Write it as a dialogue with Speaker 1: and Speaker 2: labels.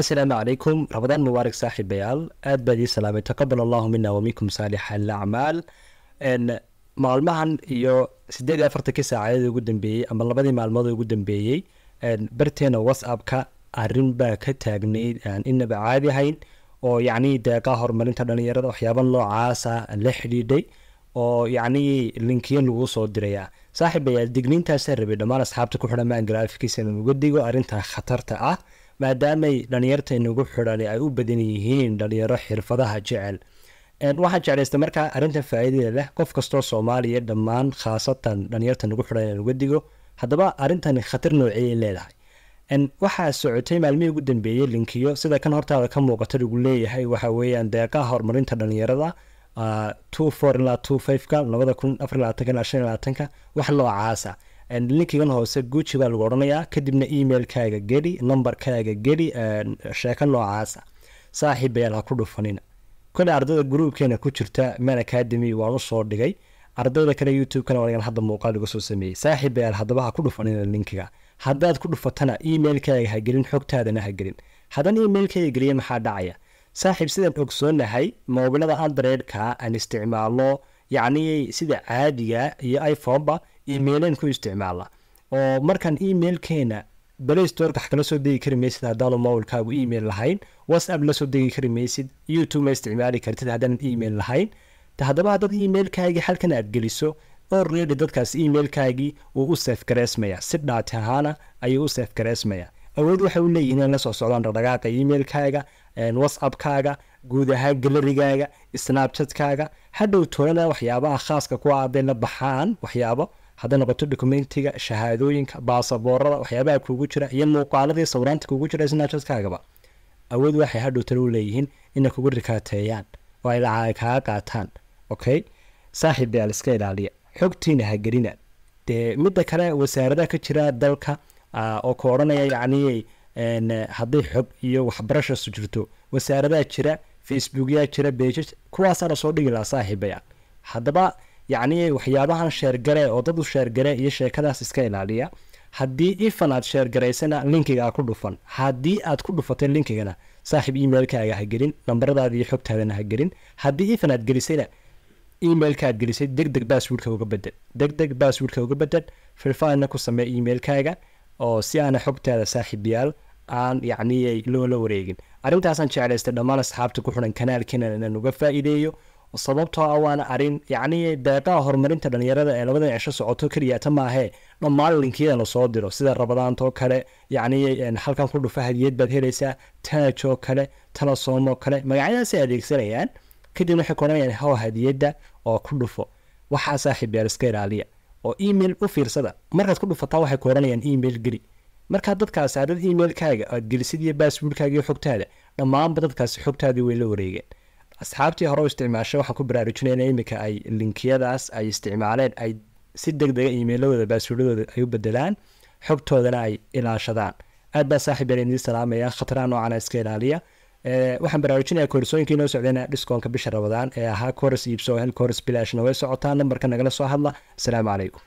Speaker 1: asalaamu calaykum ramadaan mubaarak saaxiibayaal aad baad ii salaamay taqabal allahu mina waminkum saalixa alacmaal maalmahan iyo siddeed iyo afartankii saacaded ugu dambeeyey ama labadii maalmood ugu dambeeyey barteena whatsappka arrin baa ka taagnayd aan inaba caadi ahayn oo yacnii deeqaha horumarinta dhallinyarada waxyaaba noocaasa ah la xidhiidhay oo yacnii linkiyan laguu soo dirayaa saaxiibayaal digniintaasaan rabay dhammaan asxaabta ku xidhan maan graafikiis uga digo arrintan khatarta ah maadaamay dhalinyartayna ugu xidhani ay u badan yihiin dhalinyaro xirfadaha jecel waxaan jeclaysta markaa arintan faaiidada leh qof kastoo soomaaliya dhammaan khaasatan dhalinyarta nagu xidhan in laga digo haddaba arintani khatar noociyay leedahay waxaa socotay maalmihii ugu dambeeyey linkiyo sida kan hortaada ka muuqata lagu leeyahay waxa weeyaan deeqaha horumarinta dhalinyarada ah, two four ilaa two five labada kun afar ilaatanka ilaa shan ilaatanka wax loo caasa linkigan hoose guji baa lagu odhanayaa kadibna emailkaaga geli numberkaaga geli sheeko noocaasa saaxiib ayaal ha ku dhufanina kole ardayda gruubkeena ku jirta man academy waan usoo dhigay ardayda kale youtube-kana hadda muuqaal laga soo sameeyey saaxiib ayaal haddaba ha ku dhufanina linkiga haddaad ku dhufatana emailkaaga ha gelin xogtaadana ha gelin haddaan emailkayga geliya maxaa dhacaya saaxiib sidaan ogsoonahay moobilada androidka aan isticmaalno yacni sida caadiga iyo iphoneba emailan ku isticmaala oo markaan emailkeena balaystorka wax kala soo degi kari maysid haddaanu mawilkaagu email lahayn whatsapp la soo degi kari maysid youtube ma isticmaali kartid haddaanan email lahayn haddaba haddaad emailkaagii halkan aad geliso orredy dadkaas emailkaagii wuu u sefgareysmaya si dhaati ahaana ayuu u sefgareysmaya awood waxay u leeyihin in la soo socdaan dhaqdhaqaaqa emailkaaga whatsappkaaga guud ahaan galarigaaga snabchatkaaga hadhow tolana waxyaabaha khaaska ku aadayna baxaan waxyaabo hadday noqoto dokumentiga shahaadooyinka baasaboorada waxyaabaha kuugu jira iyo muuqaaladii sawraanta kuugu jira snabchatkaagaba awood waxay hadhow talo u leeyihiin inay kugu rikaateeyaan oo ay lacaa kaa qaataan okay saaxiib daal iska ilaaliya xogtiina ha gelina dee midda kale wasaaradaha ka jira dalka oo ka odhanaya yacni hadday xog iyo waxbarashaasu jirto wasaaradaha jira facebookyaa jira beejas kuwaasaana soo dhigi lahaa saaxiibayaa haddaba yacni waxyaabahan sheergaree oo dadu u sheergaree iyo sheekadaas iska ilaaliya haddii ifan aad sheergaraysana linkiga ku dhufan haddii aad ku dhufatay linkigana saaxiib emailkaaga ha gelin nambaradaada iyo xogtaadana ha gelin haddii ifan aad gelisayna emailka aad gelisay degdeg basswordka uga bedel degdeg basswordka uga bedel firfaana ku samee emailkaaga oo si aana xogtaada saaxiibayaal aan yacni loola wareegin arintaasaan jeclaystay dhammaan asxaabta ku xidhan kanaalkeena inaan uga faa'iideeyo sababtoo ah waana arin yani deeqaha horumarinta dhallinyarada ee labadan cisho socoto keliyata maahee dhammaan linkiydana soo diro sida rabadaantoo kale yacni halkan ku dhufa hadiyad baad helaysaa taajoo kale talasoomo kale magacyadaasay adeegsanayaan kadib waxay koranayaan how hadiyadda oo ku dhufo waxaa saaxiib iska ilaaliya oo email u fiirsada markaad ku dhufataa waxay koranayaan email geli markaa dadkaas ardad emailkaaga aad gelisid iyo basswordkaaga iyo xogtaada dhammaanba dadkaas xogtaadii way la wareegeen asxaabtii hore u waxaan ku baraarujinayna iminka ay linkiyadaas ay isticmaaleen ay si deg dega emailadooda baaswordadooda ay u bedelaan xogtoodana ay ilaashadaan aad baa saaxiibeen idiin salaamaya khataraha noocana iska ilaaliya waxaan baraarujinaya koorsooyinka inoo socdeen dhiskoonka bisha rabadaan ee ahaa koras iibso hel koras bilaashna way socotaa nambarka nagala soo hadla asalaamu calaykum